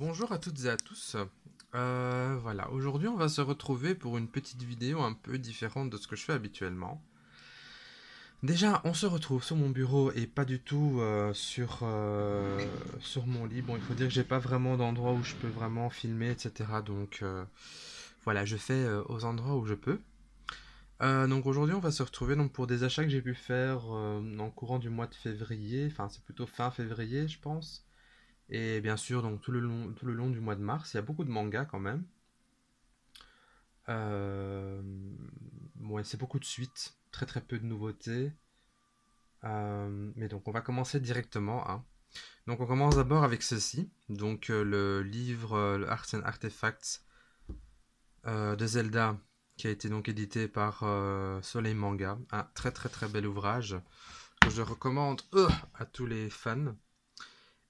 Bonjour à toutes et à tous. Euh, voilà, aujourd'hui on va se retrouver pour une petite vidéo un peu différente de ce que je fais habituellement. Déjà, on se retrouve sur mon bureau et pas du tout euh, sur, euh, sur mon lit. Bon, il faut dire que j'ai pas vraiment d'endroit où je peux vraiment filmer, etc. Donc voilà, je fais aux endroits où je peux. donc aujourd'hui on va se retrouver donc, pour des achats que j'ai pu faire en courant du mois de février, enfin c'est plutôt fin février je pense. Et bien sûr, donc tout le long, du mois de mars, il y a beaucoup de mangas quand même. Euh, c'est beaucoup de suites, très très peu de nouveautés. Euh, mais donc on va commencer directement. Hein. Donc on commence d'abord avec ceci, donc euh, le livre "The Arts and Artifacts de Zelda, qui a été donc édité par Soleil Manga. Un très très très bel ouvrage que je recommande à tous les fans.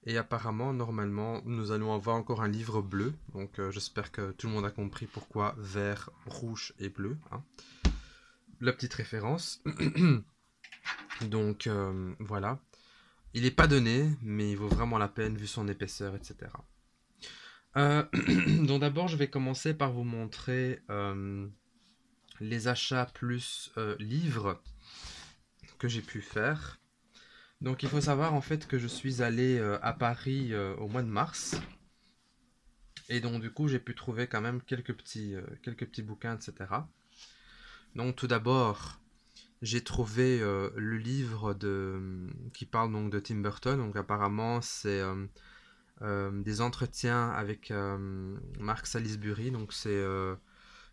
Et apparemment, normalement, nous allons avoir encore un livre bleu. Donc euh, j'espère que tout le monde a compris pourquoi vert, rouge et bleu. Hein. La petite référence. donc euh, voilà. Il n'est pas donné, mais il vaut vraiment la peine vu son épaisseur, etc. Euh, donc d'abord, je vais commencer par vous montrer les achats plus livres que j'ai pu faire. Donc il faut savoir en fait que je suis allé euh, à Paris euh, au mois de mars. Et donc du coup j'ai pu trouver quand même quelques petits, euh, quelques petits bouquins, etc. Donc tout d'abord j'ai trouvé le livre de, qui parle donc de Tim Burton. Donc apparemment c'est des entretiens avec Mark Salisbury. Donc c'est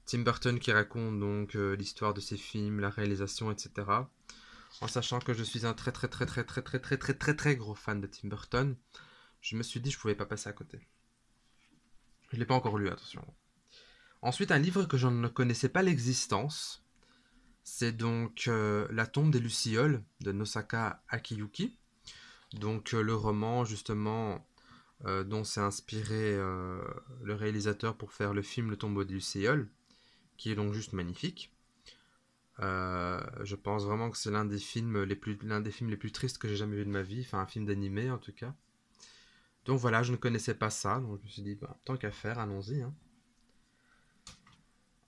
Tim Burton qui raconte donc l'histoire de ses films, la réalisation, etc en sachant que je suis un très très très très très très très très très très gros fan de Tim Burton, je me suis dit je pouvais pas passer à côté. Je ne l'ai pas encore lu, attention. Ensuite, un livre que je ne connaissais pas l'existence, c'est donc euh, La tombe des Lucioles de Nosaka Akiyuki. Donc euh, le roman justement euh, dont s'est inspiré le réalisateur pour faire le film Le tombeau des Lucioles, qui est donc juste magnifique. Euh, je pense vraiment que c'est l'un des films les plus l'un des films les plus tristes que j'ai jamais vu de ma vie, enfin un film d'animé en tout cas. Donc voilà, je ne connaissais pas ça, donc je me suis dit bah, tant qu'à faire, allons-y. Hein.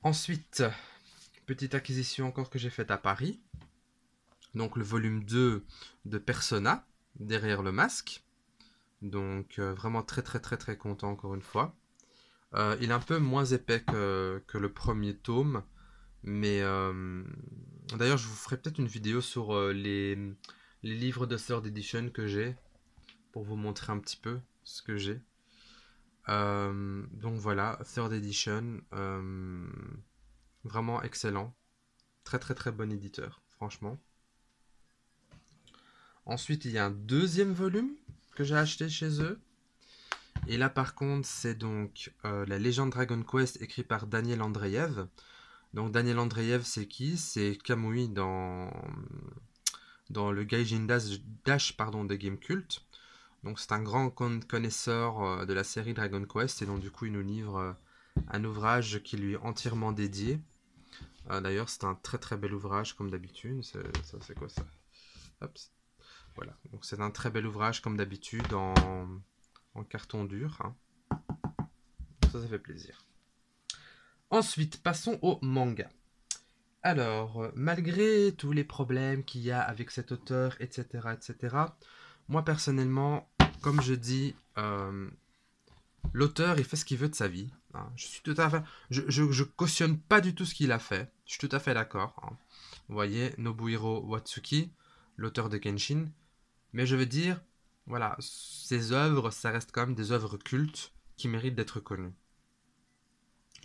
Ensuite, petite acquisition encore que j'ai faite à Paris. Donc le volume 2 de Persona, derrière le masque. Donc euh, vraiment très très très très content encore une fois. Euh, il est un peu moins épais que le premier tome, mais euh, d'ailleurs, je vous ferai peut-être une vidéo sur euh, les, livres de Third Edition que j'ai pour vous montrer un petit peu ce que j'ai. Euh, donc voilà, Third Edition, vraiment excellent. Très très très bon éditeur, franchement. Ensuite, il y a un deuxième volume que j'ai acheté chez eux. Et là, par contre, c'est donc La Légende Dragon Quest écrit par Daniel Andreev. Donc Daniel Andreev, c'est qui C'est Kamui dans, dans le Gaijin Dash, pardon, de Game Cult. Donc c'est un grand connaisseur euh, de la série Dragon Quest et donc du coup il nous livre euh, un ouvrage qui lui est entièrement dédié. Euh, d'ailleurs c'est un très très bel ouvrage comme d'habitude. c'est quoi ça Voilà. Donc c'est un très bel ouvrage comme d'habitude en, carton dur. Hein. Ça ça fait plaisir. Ensuite, passons au manga. Alors, euh, malgré tous les problèmes qu'il y a avec cet auteur, etc., etc., moi personnellement, comme je dis, euh, l'auteur, il fait ce qu'il veut de sa vie. Hein. Je suis tout à fait... Je, cautionne pas du tout ce qu'il a fait. Je suis tout à fait d'accord. Hein. Vous voyez, Nobuhiro Watsuki, l'auteur de Kenshin. Mais je veux dire, voilà, ses œuvres, ça reste quand même des œuvres cultes qui méritent d'être connues.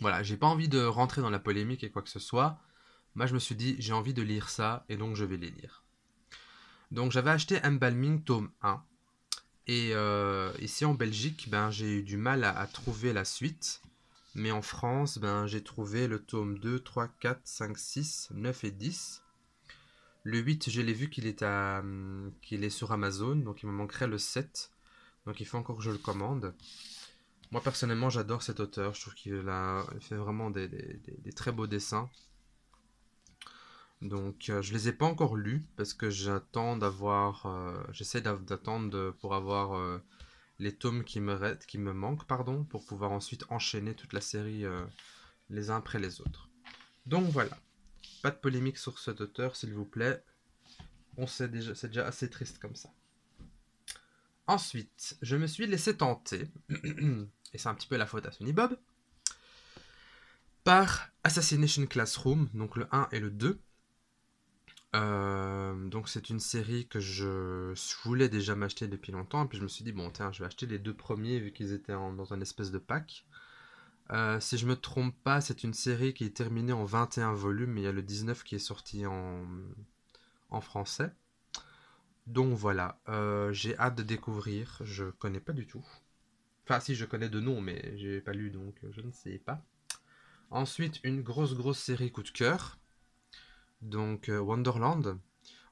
Voilà, j'ai pas envie de rentrer dans la polémique et quoi que ce soit. Moi, je me suis dit, j'ai envie de lire ça, et donc je vais les lire. Donc, j'avais acheté Embalming tome 1. Et euh, ici en Belgique, ben, j'ai eu du mal à, à, trouver la suite. Mais en France, ben, j'ai trouvé le tome 2, 3, 4, 5, 6, 9 et 10. Le 8, je l'ai vu qu'il est, à, qu'il est sur Amazon, donc il me manquerait le 7. Donc il faut encore que je le commande. Moi personnellement j'adore cet auteur, je trouve qu'il fait vraiment des, très beaux dessins. Donc je euh, je les ai pas encore lus parce que j'attends d'avoir, euh, j'essaie d'attendre pour avoir euh, les tomes qui me, qui me manquent pardon, pour pouvoir ensuite enchaîner toute la série les uns après les autres. Donc voilà, pas de polémique sur cet auteur s'il vous plaît, on sait déjà, c'est déjà assez triste comme ça. Ensuite, je me suis laissé tenter, et c'est un petit peu la faute à Sony Bob, par Assassination Classroom, donc le 1 et le 2. Euh, donc c'est une série que je, voulais déjà m'acheter depuis longtemps, et puis je me suis dit, bon tiens, je vais acheter les deux premiers vu qu'ils étaient dans un espèce de pack. Euh, si je me trompe pas, c'est une série qui est terminée en 21 volumes, mais il y a le 19 qui est sorti en français. Donc voilà, euh, j'ai hâte de découvrir, je connais pas du tout. Enfin si je connais de nom mais j'ai pas lu donc je ne sais pas. Ensuite une grosse grosse série coup de cœur. Donc euh, Wonderland.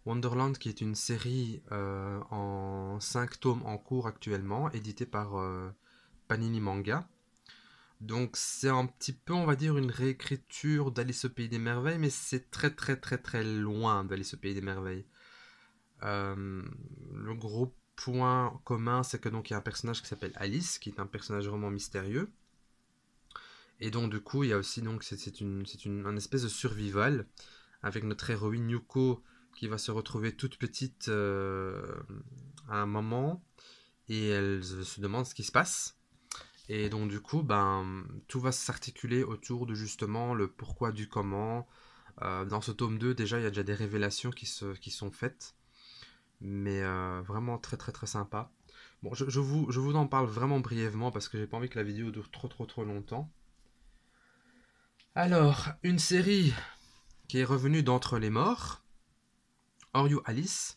Wonderland qui est une série euh, en 5 tomes en cours actuellement, éditée par Panini Manga. Donc c'est un petit peu, on va dire, une réécriture d'Alice au Pays des Merveilles, mais c'est très très très très loin d'Alice au Pays des Merveilles. Euh, le gros point commun, c'est que donc il y a un personnage qui s'appelle Alice, qui est un personnage vraiment mystérieux. Et donc du coup, il y a aussi donc c'est une un espèce de survival avec notre héroïne Yuko qui va se retrouver toute petite euh, à un moment et elle se demande ce qui se passe. Et donc du coup, ben tout va s'articuler autour de justement le pourquoi du comment. Euh, dans ce tome 2, déjà, il y a déjà des révélations qui sont faites mais euh, vraiment très très très sympa. Bon, je, vous, je vous en parle vraiment brièvement parce que j'ai pas envie que la vidéo dure trop trop trop longtemps. Alors, une série qui est revenue d'entre les morts, Are Alice.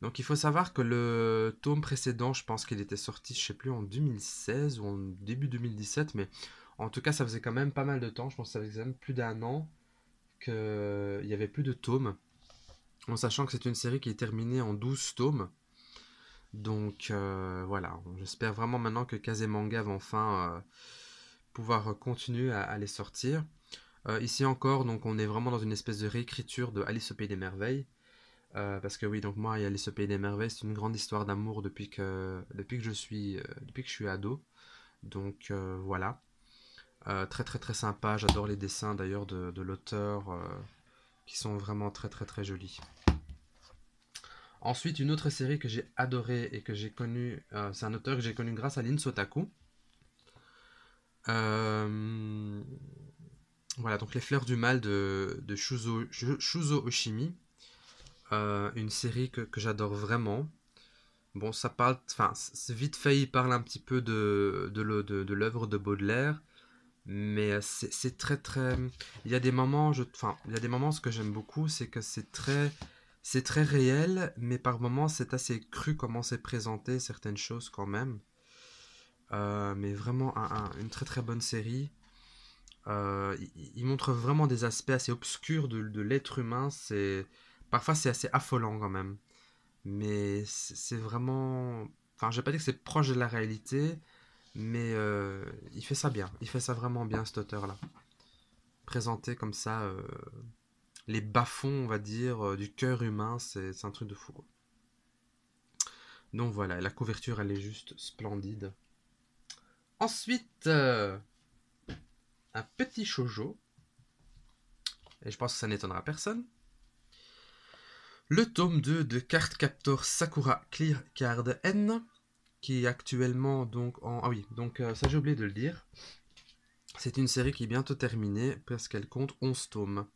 Donc il faut savoir que le tome précédent, je pense qu'il était sorti, je sais plus, en 2016 ou en début 2017, mais en tout cas ça faisait quand même pas mal de temps, je pense que ça faisait même plus d'un an qu'il n'y avait plus de tome en sachant que c'est une série qui est terminée en 12 tomes. Donc euh, voilà, j'espère vraiment maintenant que Kazemanga va enfin euh, pouvoir continuer à, les sortir. Euh, ici encore, donc on est vraiment dans une espèce de réécriture de Alice au Pays des Merveilles. parce que oui, donc moi et Alice au Pays des Merveilles, c'est une grande histoire d'amour depuis que, depuis, que je suis, depuis que je suis ado. Donc voilà. très très très sympa, j'adore les dessins d'ailleurs de, de l'auteur qui sont vraiment très très très jolis. Ensuite, une autre série que j'ai adorée et que j'ai connue, euh, c'est un auteur que j'ai connu grâce à Lin Sotaku. Euh, voilà, donc Les Fleurs du Mal de, de Shuzo, Oshimi. Euh, une série que, j'adore vraiment. Bon, ça parle, enfin, vite fait, il parle un petit peu de, de l'œuvre de, Baudelaire. Mais c'est très très... Il y a des moments, enfin, il y a des moments, ce que j'aime beaucoup, c'est que c'est très c'est très réel, mais par moments c'est assez cru comment c'est présenté certaines choses quand même. Euh, mais vraiment une très très bonne série. Euh, il, montre vraiment des aspects assez obscurs de, l'être humain. C'est parfois c'est assez affolant quand même. Mais c'est vraiment, enfin, je j'ai pas dit que c'est proche de la réalité, mais euh, il fait ça bien. Il fait ça vraiment bien cet auteur-là. Présenté comme ça les bas-fonds, on va dire, euh, du cœur humain, c'est un truc de fou. Donc voilà, la couverture, elle est juste splendide. Ensuite, euh, un petit shoujo. Et je pense que ça n'étonnera personne. Le tome 2 de Card Captor Sakura Clear Card N, qui est actuellement donc en... Ah oui, donc euh, ça j'ai oublié de le dire. C'est une série qui est bientôt terminée parce qu'elle compte 11 tomes.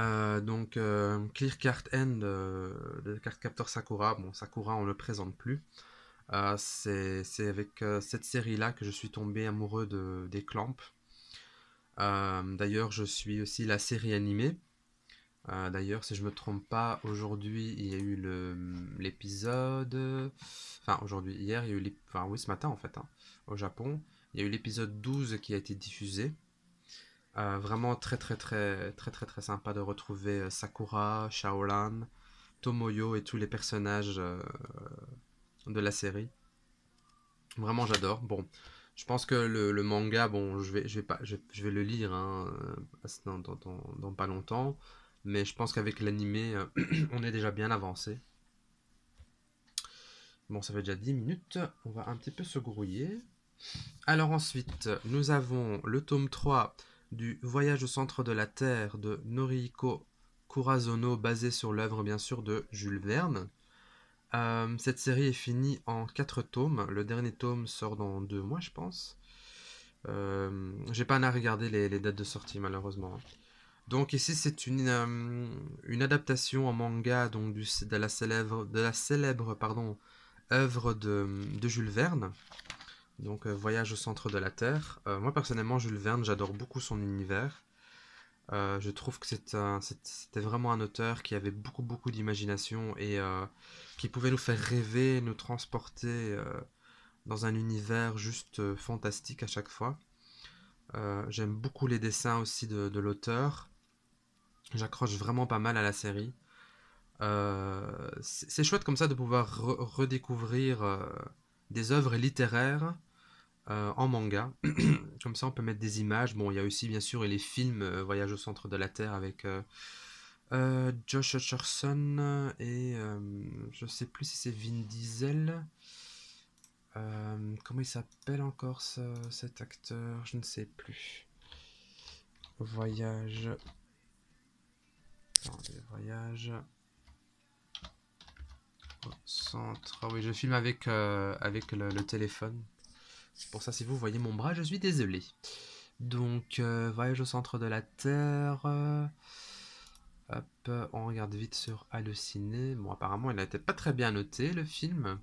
Euh, donc euh, Clear Card End, de euh, carte capteur Sakura, bon Sakura on ne le présente plus. c'est avec cette série là que je suis tombé amoureux de, des clamps. D'ailleurs je suis aussi la série animée. D'ailleurs si je me trompe pas, aujourd'hui il y a eu l'épisode... Enfin aujourd'hui, hier il y a eu... Enfin oui ce matin en fait, hein, au Japon. Il y a eu l'épisode 12 qui a été diffusé. Euh, vraiment très très très très très très sympa de retrouver euh, Sakura, Shaolan, Tomoyo et tous les personnages euh, de la série. Vraiment j'adore. Bon, je pense que le, manga, bon, je vais, je vais, pas, je, vais le lire hein, dans, pas longtemps, mais je pense qu'avec l'anime, on est déjà bien avancé. Bon, ça fait déjà 10 minutes, on va un petit peu se grouiller. Alors ensuite, nous avons le tome 3 du Voyage au centre de la Terre de Noriko Kurazono, basé sur l'œuvre bien sûr de Jules Verne. Euh, cette série est finie en quatre tomes. Le dernier tome sort dans deux mois, je pense. Euh, j'ai pas à regarder les, dates de sortie malheureusement. Donc ici c'est une, euh, adaptation en manga donc de la célèbre, de la célèbre pardon, œuvre de Jules Verne. Donc euh, Voyage au centre de la Terre. Euh, moi personnellement, Jules Verne, j'adore beaucoup son univers. Euh, je trouve que c'était vraiment un auteur qui avait beaucoup beaucoup d'imagination et qui pouvait nous faire rêver, nous transporter dans un univers juste fantastique à chaque fois. J'aime beaucoup les dessins aussi de, l'auteur. J'accroche vraiment pas mal à la série. c'est chouette comme ça de pouvoir redécouvrir des œuvres littéraires euh, en manga. Comme ça, on peut mettre des images. Bon, il y a aussi, bien sûr, les films euh, Voyage au centre de la Terre avec euh, Josh Hutcherson et je sais plus si c'est Vin Diesel. comment il s'appelle encore cet acteur Je ne sais plus. Voyage. voyage au centre. Oui, je filme avec, avec le téléphone pour ça, si vous voyez mon bras, je suis désolé. Donc, euh, voyage au centre de la Terre. Euh, hop, on regarde vite sur Halluciné. Bon, apparemment, il été pas très bien noté, le film.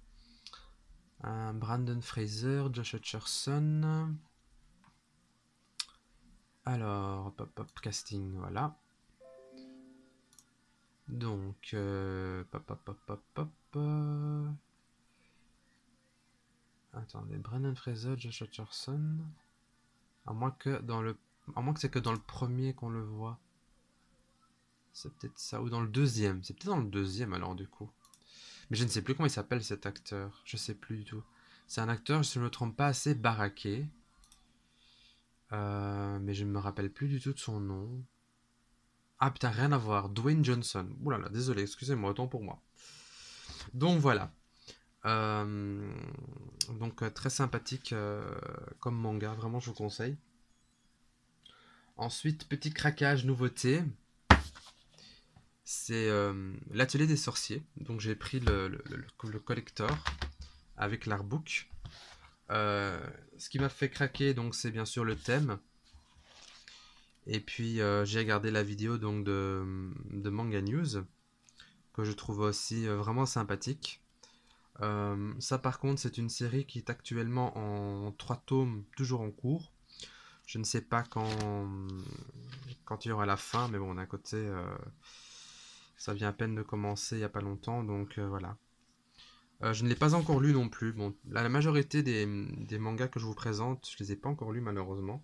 Euh, Brandon Fraser, Josh Hutcherson. Alors, pop pop casting, voilà. Donc, pop pop pop pop. Attendez, Brennan Fraser, Josh Hutcherson. À moins que dans le. moins que c'est que dans le premier qu'on le voit. C'est peut-être ça. Ou dans le deuxième. C'est peut-être dans le deuxième alors du coup. Mais je ne sais plus comment il s'appelle cet acteur. Je sais plus du tout. C'est un acteur, si je ne me trompe pas, assez baraqué. Euh, mais je ne me rappelle plus du tout de son nom. Ah putain, rien à voir. Dwayne Johnson. Ouh là là, désolé, excusez-moi, autant pour moi. Donc voilà. Euh, donc euh, très sympathique euh, comme manga, vraiment je vous conseille. Ensuite, petit craquage, nouveauté. C'est l'atelier des sorciers. Donc j'ai pris le, collector avec l'artbook. ce qui m'a fait craquer, donc c'est bien sûr le thème. Et puis j'ai regardé la vidéo donc de, Manga News que je trouve aussi vraiment sympathique. Euh, ça par contre c'est une série qui est actuellement en trois tomes, toujours en cours. Je ne sais pas quand, il y aura la fin, mais bon d'un côté euh, ça vient à peine de commencer il n'y a pas longtemps, donc euh, voilà. je ne l'ai pas encore lu non plus. Bon, la, majorité des, mangas que je vous présente, je ne les ai pas encore lus malheureusement.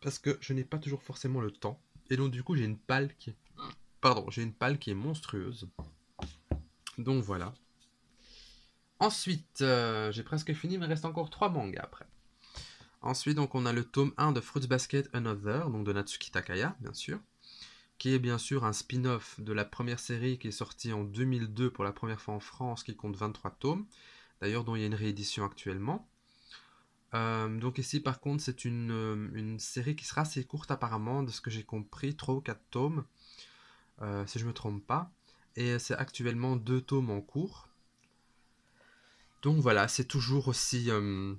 Parce que je n'ai pas toujours forcément le temps. Et donc du coup j'ai une palle qui... Pardon, j'ai une palle qui est monstrueuse. Donc voilà. Ensuite, euh, j'ai presque fini, il reste encore trois mangas après. Ensuite, donc, on a le tome 1 de Fruits Basket Another, donc de Natsuki Takaya, bien sûr, qui est bien sûr un spin-off de la première série qui est sortie en 2002 pour la première fois en France, qui compte 23 tomes, d'ailleurs dont il y a une réédition actuellement. Euh, donc ici, par contre, c'est euh, une, série qui sera assez courte apparemment, de ce que j'ai compris, 3 ou 4 tomes, si je ne me trompe pas. Et c'est actuellement 2 tomes en cours. Donc voilà, c'est toujours aussi... Euh,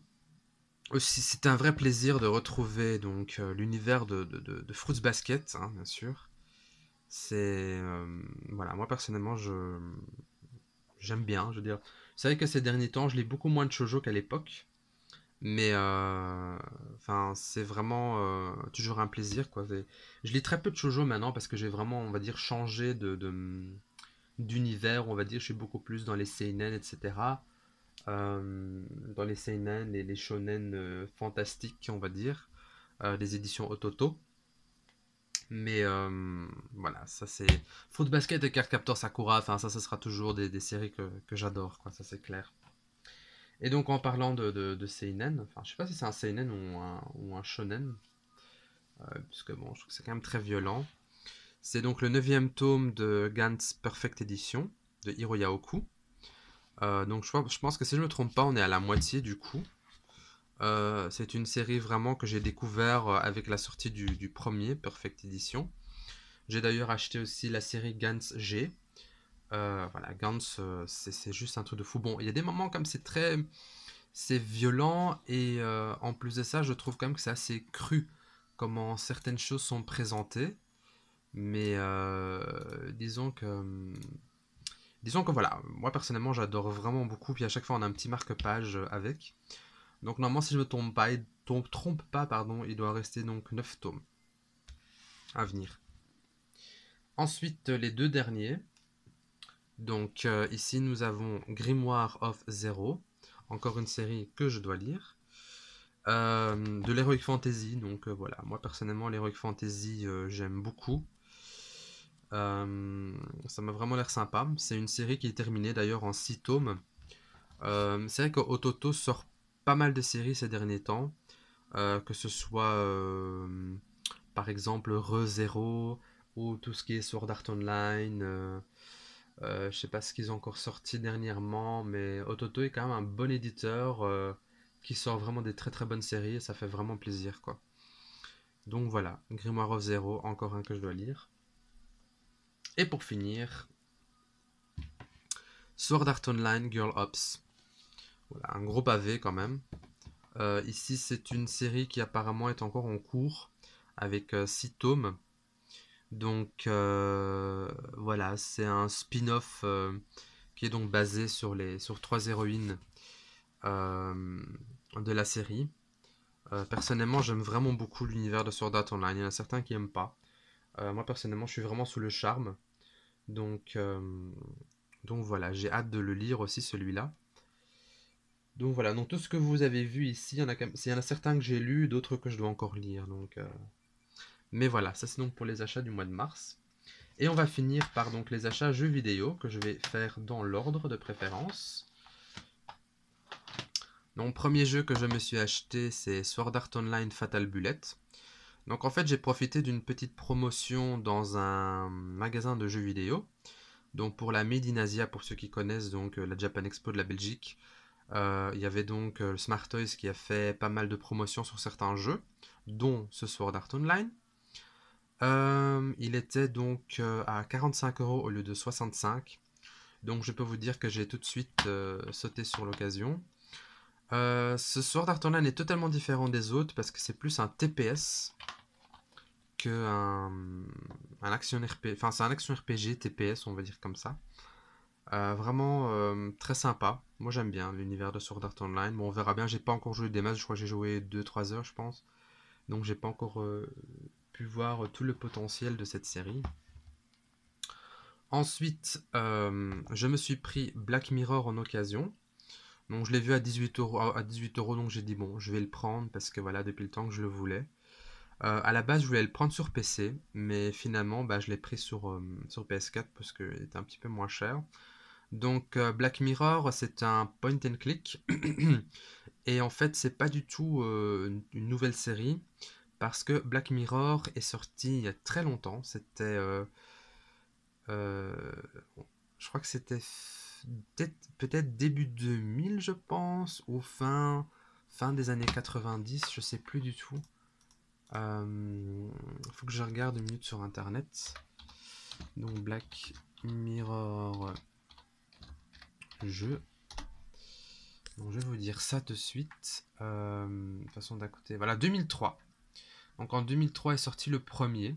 un vrai plaisir de retrouver donc euh, l'univers de, Fruits Basket, hein, bien sûr. C'est... Euh, voilà, moi personnellement, je... J'aime bien, je veux dire. C'est vrai que ces derniers temps, je lis beaucoup moins de shoujo qu'à l'époque. Mais c'est vraiment toujours un plaisir. Quoi. Je lis très peu de shoujo maintenant parce que j'ai vraiment, on va dire, changé de, d'univers. On va dire, je suis beaucoup plus dans les seinen, etc. Euh, dans les seinen et les shonen euh, fantastiques, on va dire, des euh, éditions Ototo. Mais voilà, ça c'est. Footbasket Basket et Cardcaptor Sakura, enfin ça, ça sera toujours des, des séries que, que j'adore, quoi, ça c'est clair. Et donc en parlant de, de, Seinen, enfin je sais pas si c'est un Seinen ou un, ou un Shonen, parce que bon, je trouve que c'est quand même très violent. C'est donc le neuvième tome de Gantz Perfect Edition de Hiro Yaoku. Euh, donc je, pense que si je ne me trompe pas, on est à la moitié du coup. Euh, c'est une série vraiment que j'ai découvert euh, avec la sortie du, premier Perfect Edition. J'ai d'ailleurs acheté aussi la série Gans G. voilà, Gans, c'est juste un truc de fou. Bon, il y a des moments comme c'est très... C'est violent et en plus de ça, je trouve quand même que c'est assez cru comment certaines choses sont présentées. Mais disons que hum, Disons que voilà, moi personnellement j'adore vraiment beaucoup, puis à chaque fois on a un petit marque-page euh, avec. Donc normalement si je ne me tombe pas, il trompe pas, pardon, il doit rester donc 9 tomes à venir. Ensuite les deux derniers. Donc euh, ici nous avons Grimoire of Zero, encore une série que je dois lire. Euh, de l'Heroic Fantasy, donc voilà, moi personnellement l'Heroic Fantasy j'aime beaucoup. Euh, ça m'a vraiment l'air sympa. C'est une série qui est terminée d'ailleurs en 6 tomes. Euh, c'est vrai Ototo sort pas mal de séries ces derniers temps. Euh, que ce soit par exemple ReZero ou tout ce qui est Sword Art Online. je sais pas ce qu'ils ont encore sorti dernièrement, mais Ototo est quand même un bon éditeur qui sort vraiment des très très bonnes séries et ça fait vraiment plaisir quoi. Donc voilà, Grimoire of Zero, encore un que je dois lire. Et pour finir, Sword Art Online Girl Ops. Voilà, un gros pavé quand même. Euh, ici, c'est une série qui apparemment est encore en cours avec 6 euh, tomes. Donc euh, voilà, c'est un spin-off qui est donc basé sur les sur trois héroïnes de la série. personnellement, j'aime vraiment beaucoup l'univers de Sword Art Online. Il y en a certains qui n'aiment pas. moi, personnellement, je suis vraiment sous le charme. Donc, euh, donc voilà, j'ai hâte de le lire aussi celui-là. Donc voilà, donc tout ce que vous avez vu ici, il y en a, certains que j'ai lus, d'autres que je dois encore lire. Donc, euh. Mais voilà, ça c'est donc pour les achats du mois de mars. Et on va finir par donc les achats jeux vidéo que je vais faire dans l'ordre de préférence. Donc premier jeu que je me suis acheté c'est Sword Art Online Fatal Bullet. Donc en fait, j'ai profité d'une petite promotion dans un magasin de jeux vidéo. Donc pour la Made Asia, pour ceux qui connaissent donc euh, la Japan Expo de la Belgique, euh, il y avait donc euh, Smart Toys qui a fait pas mal de promotions sur certains jeux, dont ce Sword Art Online. il était donc à 45 euros au lieu de 65. Donc je peux vous dire que j'ai tout de suite sauté sur l'occasion. ce Sword Art Online est totalement différent des autres parce que c'est plus un TPS un action RPG, enfin c'est un action RPG TPS, on va dire comme ça. Euh, vraiment euh, très sympa. Moi j'aime bien l'univers de Sword Art Online. Bon, on verra bien, j'ai pas encore joué des matchs, je crois que j'ai joué 2-3 heures, je pense. Donc j'ai pas encore euh, pu voir tout le potentiel de cette série. Ensuite, je me suis pris Black Mirror en occasion. Donc je l'ai vu à 18 euros, à 18 euros, donc j'ai dit bon, je vais le prendre parce que voilà, depuis le temps que je le voulais. A euh, à la base, je voulais le prendre sur PC, mais finalement, bah, je l'ai pris sur, euh, sur PS4 parce qu'il était un petit peu moins cher. Donc, euh, Black Mirror, c'est un point and click. et en fait, c'est pas du tout une nouvelle série parce que Black Mirror est sorti il y a très longtemps. C'était. je crois que c'était peut-être début 2000, je pense, ou fin, fin des années 90, je sais plus du tout il euh, faut que je regarde une minute sur internet. Donc Black Mirror jeu. Donc je vais vous dire ça de suite. Euh, façon d'à Voilà, 2003. Donc en 2003 est sorti le premier.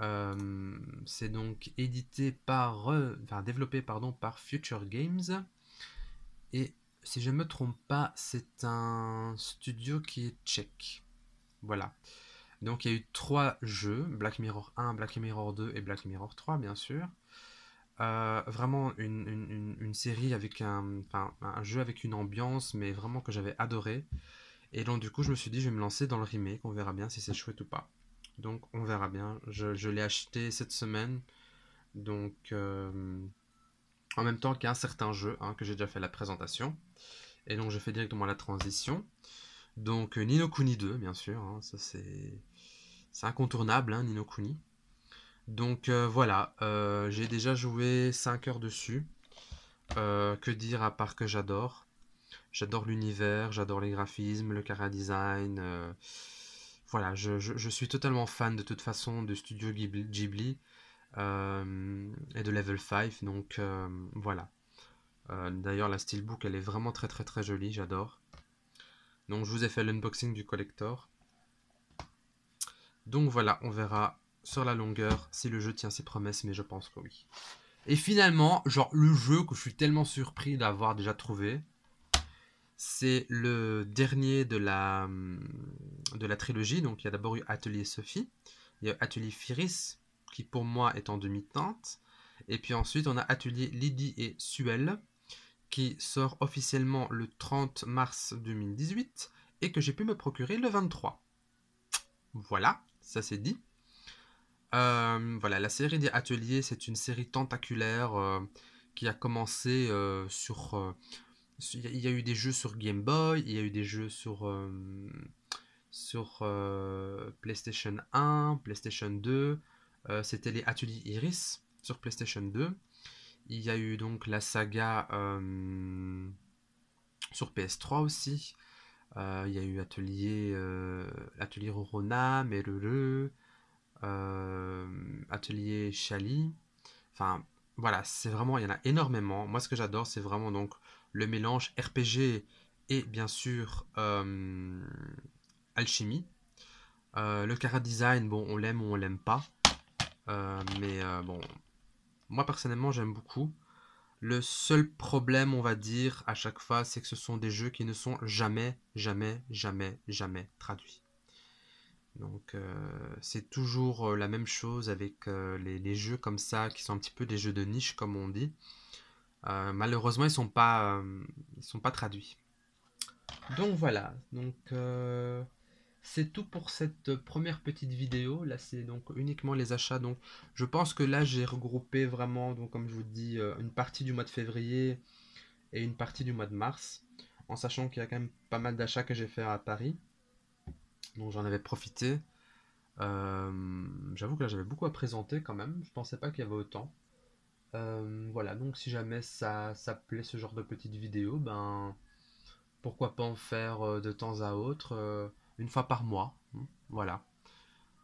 Euh, c'est donc édité par, enfin développé pardon par Future Games. Et si je ne me trompe pas, c'est un studio qui est tchèque. Voilà. Donc il y a eu trois jeux, Black Mirror 1, Black Mirror 2 et Black Mirror 3 bien sûr. Euh, vraiment une, série avec un, un jeu avec une ambiance, mais vraiment que j'avais adoré. Et donc du coup je me suis dit je vais me lancer dans le remake, on verra bien si c'est chouette ou pas. Donc on verra bien. Je, je l'ai acheté cette semaine. Donc euh, en même temps qu'un certain jeu hein, que j'ai déjà fait la présentation. Et donc je fais directement la transition. Donc Nino Kuni 2 bien sûr, hein, ça c'est c'est incontournable, hein, Nino Kuni. Donc euh, voilà, euh, j'ai déjà joué 5 heures dessus. Euh, que dire à part que j'adore J'adore l'univers, j'adore les graphismes, le cara design. voilà, je, suis totalement fan de toute façon de Studio Ghibli, Ghibli et de Level 5. Donc voilà. D'ailleurs, la Steelbook, elle est vraiment très très très jolie, j'adore. Donc je vous ai fait l'unboxing du collector. Donc voilà, on verra sur la longueur si le jeu tient ses promesses, mais je pense que oui. Et finalement, genre le jeu que je suis tellement surpris d'avoir déjà trouvé, c'est le dernier de la, de la trilogie. Donc il y a d'abord eu Atelier Sophie, il y a Atelier Firis, qui pour moi est en demi-teinte. Et puis ensuite, on a Atelier Lydie et Suel, qui sort officiellement le 30 mars 2018 et que j'ai pu me procurer le 23. Voilà ça c'est dit. Euh, voilà, la série des ateliers, c'est une série tentaculaire euh, qui a commencé euh, sur... Il y, a eu des jeux sur Game Boy, il y a eu des jeux sur PlayStation 1, PlayStation 2. C'était les ateliers Iris sur PlayStation 2. Il y a eu donc la saga sur PS3 aussi. Euh, il y a eu Atelier, euh, Atelier Rorona, euh, Atelier Chali. Enfin, voilà, c'est vraiment, il y en a énormément. Moi, ce que j'adore, c'est vraiment donc le mélange RPG et bien sûr euh, alchimie. le Cara Design, bon, on l'aime ou on l'aime pas. mais bon, moi personnellement, j'aime beaucoup. Le seul problème, on va dire, à chaque fois, c'est que ce sont des jeux qui ne sont jamais, jamais, jamais, jamais traduits. Donc euh, c'est toujours euh, la même chose avec euh, les, jeux comme ça, qui sont un petit peu des jeux de niche, comme on dit. malheureusement, ils ne sont, pas, ils sont pas traduits. Donc voilà. Donc c'est tout pour cette euh, première petite vidéo. Là, c'est donc uniquement les achats. Donc, je pense que là, j'ai regroupé vraiment, donc, comme je vous dis, euh, une partie du mois de février et une partie du mois de mars. En sachant qu'il y a quand même pas mal d'achats que j'ai fait à Paris. Donc, j'en avais profité. Euh, j'avoue que là, j'avais beaucoup à présenter quand même. Je pensais pas qu'il y avait autant. voilà, donc si jamais ça, ça plaît ce genre de petite vidéo, ben pourquoi pas en faire de temps à autre une fois par mois. Hein, voilà.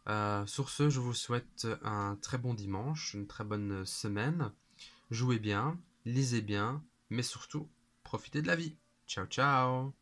Euh, sur ce, je vous souhaite un très bon dimanche, une très bonne semaine. Jouez bien, lisez bien, mais surtout, profitez de la vie. Ciao, ciao